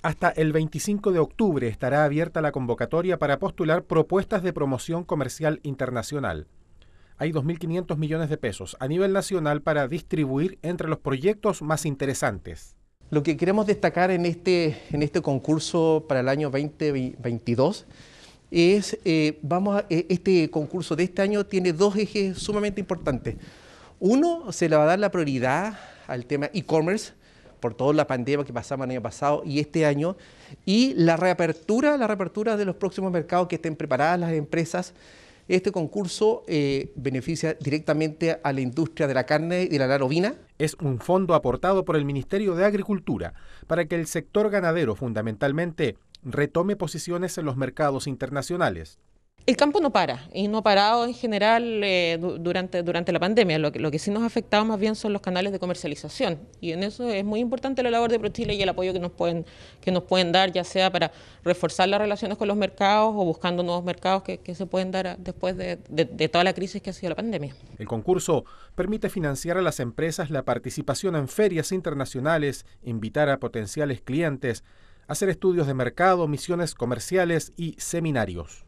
Hasta el 25 de octubre estará abierta la convocatoria para postular propuestas de promoción comercial internacional. Hay 2.500 millones de pesos a nivel nacional para distribuir entre los proyectos más interesantes. Lo que queremos destacar en este, en este concurso para el año 2022 es, eh, vamos eh, este concurso de este año tiene dos ejes sumamente importantes. Uno, se le va a dar la prioridad al tema e-commerce, por toda la pandemia que pasamos el año pasado y este año, y la reapertura, la reapertura de los próximos mercados que estén preparadas las empresas. Este concurso eh, beneficia directamente a la industria de la carne y de la narovina. Es un fondo aportado por el Ministerio de Agricultura para que el sector ganadero fundamentalmente retome posiciones en los mercados internacionales. El campo no para, y no ha parado en general eh, durante, durante la pandemia. Lo que, sí nos ha afectado más bien son los canales de comercialización. Y en eso es muy importante la labor de ProChile y el apoyo que nos pueden, que nos pueden dar, ya sea para reforzar las relaciones con los mercados o buscando nuevos mercados que, se pueden dar después de toda la crisis que ha sido la pandemia. El concurso permite financiar a las empresas la participación en ferias internacionales, invitar a potenciales clientes, hacer estudios de mercado, misiones comerciales y seminarios.